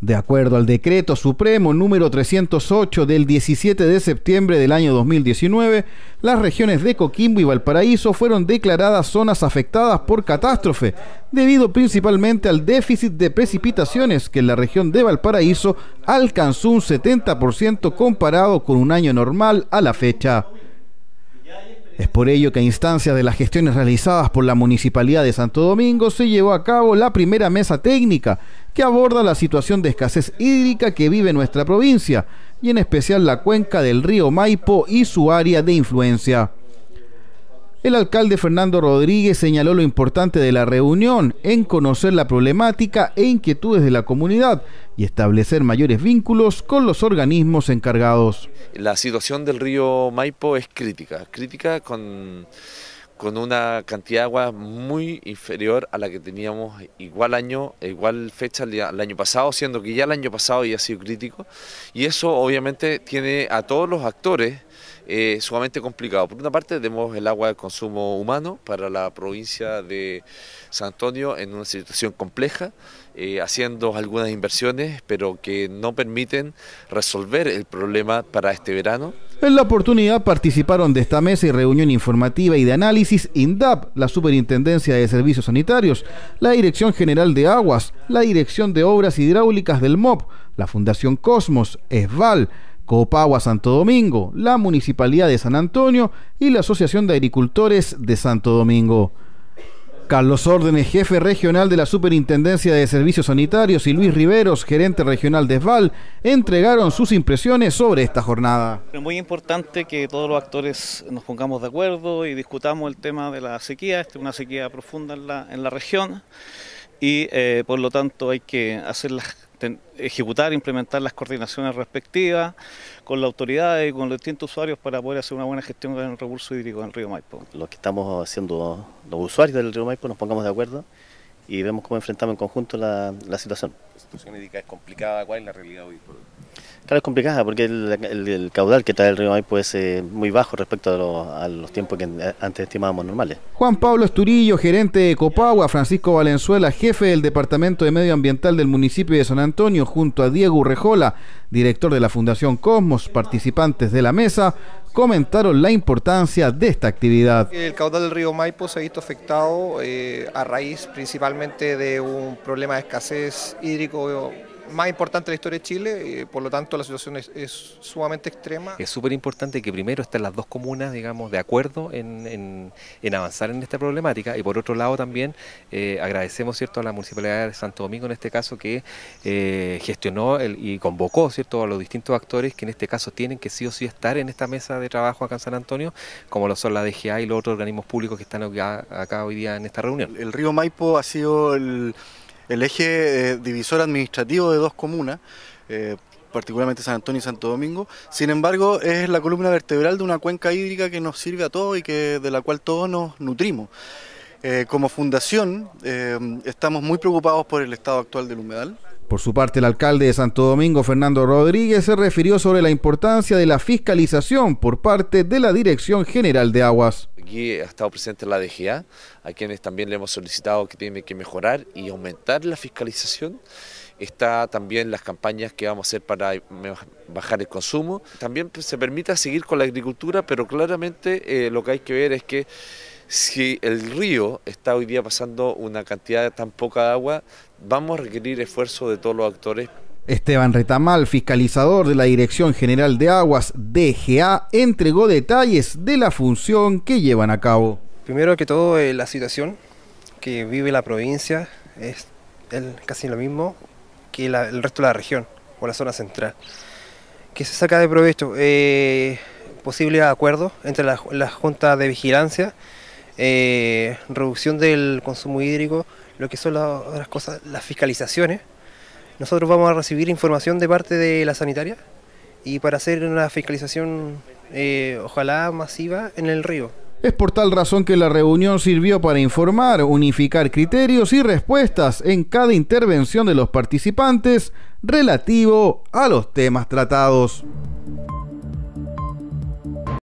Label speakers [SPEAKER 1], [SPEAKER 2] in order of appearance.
[SPEAKER 1] De acuerdo al decreto supremo número 308 del 17 de septiembre del año 2019, las regiones de Coquimbo y Valparaíso fueron declaradas zonas afectadas por catástrofe, debido principalmente al déficit de precipitaciones que en la región de Valparaíso alcanzó un 70% comparado con un año normal a la fecha. Es por ello que a instancia de las gestiones realizadas por la Municipalidad de Santo Domingo se llevó a cabo la primera mesa técnica que aborda la situación de escasez hídrica que vive nuestra provincia y en especial la cuenca del río Maipo y su área de influencia. El alcalde Fernando Rodríguez señaló lo importante de la reunión en conocer la problemática e inquietudes de la comunidad y establecer mayores vínculos con los organismos encargados. La
[SPEAKER 2] situación del río Maipo es crítica, crítica con, con una cantidad de agua muy inferior a la que teníamos igual año, igual fecha el año pasado, siendo que ya el año pasado ya ha sido crítico y eso obviamente tiene a todos los actores eh, sumamente complicado. Por una parte tenemos el agua de consumo humano para la provincia de San Antonio en una situación compleja, eh, haciendo algunas inversiones, pero que no permiten resolver el problema para este verano.
[SPEAKER 1] En la oportunidad participaron de esta mesa y reunión informativa y de análisis INDAP, la Superintendencia de Servicios Sanitarios, la Dirección General de Aguas, la Dirección de Obras Hidráulicas del MOP, la Fundación Cosmos, ESVAL, Copagua Santo Domingo, la Municipalidad de San Antonio y la Asociación de Agricultores de Santo Domingo. Carlos Órdenes, jefe regional de la Superintendencia de Servicios Sanitarios, y Luis Riveros, gerente regional de SVAL, entregaron sus impresiones sobre esta jornada. Es muy importante que todos los actores nos pongamos de acuerdo y discutamos el tema de la sequía, una sequía profunda en la, en la región y eh, por lo tanto hay que ejecutar, implementar las coordinaciones respectivas con la autoridad y con los distintos usuarios para poder hacer una buena gestión del recurso hídrico en río Maipo. Lo que estamos haciendo, los usuarios del río Maipo, nos pongamos de acuerdo y vemos cómo enfrentamos en conjunto la, situación. La situación hídrica es complicada, ¿cuál es la realidad hoy? es complicada porque el, caudal que trae el río Maipo es eh, muy bajo respecto a, los tiempos que eh, antes estimábamos normales. Juan Pablo Esturillo, gerente de Copagua, Francisco Valenzuela, jefe del Departamento de Medio Ambiental del municipio de San Antonio, junto a Diego Urrejola, director de la Fundación Cosmos, participantes de la mesa, comentaron la importancia de esta actividad.
[SPEAKER 2] El caudal del río Maipo se ha visto afectado eh, a raíz principalmente de un problema de escasez hídrico más importante de la historia de Chile, eh, por lo tanto la situación es, sumamente extrema.
[SPEAKER 1] Es súper importante que primero estén las dos comunas, digamos, de acuerdo en, avanzar en esta problemática y por otro lado también eh, agradecemos, ¿cierto?, a la Municipalidad de Santo Domingo en este caso que eh, gestionó y convocó, ¿cierto?, a los distintos actores que en este caso tienen que sí o sí estar en esta mesa de trabajo acá en San Antonio, como lo son la DGA y los otros organismos públicos que están acá hoy día en esta reunión. El río Maipo ha sido el el eje eh, divisor administrativo de dos comunas, eh, particularmente San Antonio y Santo Domingo. Sin embargo, es la columna vertebral de una cuenca hídrica que nos sirve a todos y que, de la cual todos nos nutrimos. Eh, como fundación, estamos muy preocupados por el estado actual del humedal. Por su parte, el alcalde de Santo Domingo, Fernando Rodríguez, se refirió sobre la importancia de la fiscalización por parte de la Dirección General de Aguas.
[SPEAKER 2] Aquí ha estado presente la DGA, a quienes también le hemos solicitado que tiene que mejorar y aumentar la fiscalización. Está también las campañas que vamos a hacer para bajar el consumo. También pues, se permita seguir con la agricultura, pero claramente eh, lo que hay que ver es que si el río está hoy día pasando una cantidad tan poca de agua, vamos a requerir esfuerzo de todos los actores
[SPEAKER 1] Esteban Retamal, fiscalizador de la Dirección General de Aguas, DGA, entregó detalles de la función que llevan a cabo.
[SPEAKER 2] Primero que todo, eh, la situación que vive la provincia es casi lo mismo que el resto de la región o la zona central. Que se saca de provecho eh, posibles acuerdos entre las juntas de vigilancia, eh, reducción del consumo hídrico, lo que son las cosas, las fiscalizaciones nosotros vamos a recibir información de parte de la sanitaria y para hacer una fiscalización, eh, ojalá masiva, en el río.
[SPEAKER 1] Es por tal razón que la reunión sirvió para informar, unificar criterios y respuestas en cada intervención de los participantes relativo a los temas tratados.